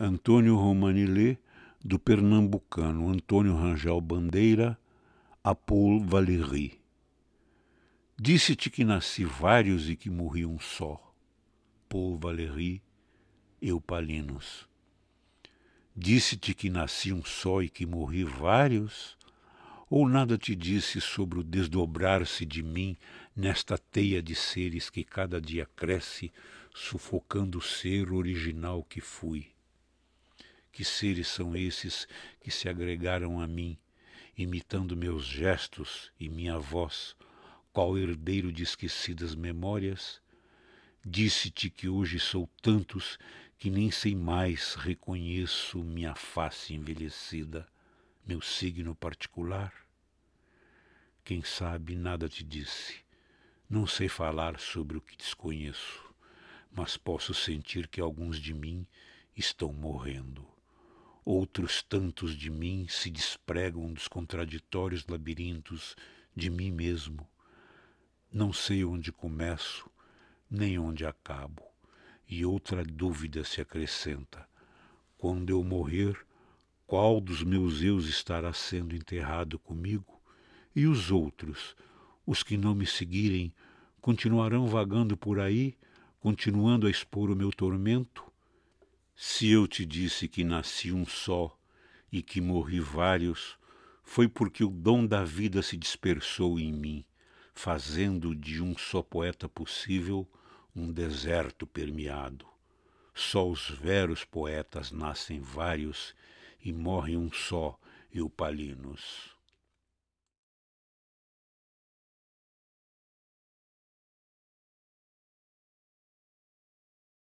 Antônio Romanilê, do pernambucano Antônio Rangel Bandeira, a Paul Valéry. Disse-te que nasci vários e que morri um só. Paul Valéry, Palinos. Disse-te que nasci um só e que morri vários? Ou nada te disse sobre o desdobrar-se de mim nesta teia de seres que cada dia cresce, sufocando o ser original que fui? Que seres são esses que se agregaram a mim, imitando meus gestos e minha voz, qual herdeiro de esquecidas memórias? Disse-te que hoje sou tantos que nem sei mais reconheço minha face envelhecida, meu signo particular. Quem sabe nada te disse. Não sei falar sobre o que desconheço, mas posso sentir que alguns de mim estão morrendo. Outros tantos de mim se despregam dos contraditórios labirintos de mim mesmo. Não sei onde começo, nem onde acabo. E outra dúvida se acrescenta: quando eu morrer, qual dos meus eus estará sendo enterrado comigo? E os outros, os que não me seguirem, continuarão vagando por aí, continuando a expor o meu tormento? Se eu te disse que nasci um só e que morri vários, foi porque o dom da vida se dispersou em mim, fazendo de um só poeta possível um deserto permeado. Só os veros poetas nascem vários e morre um só, Eupalinos.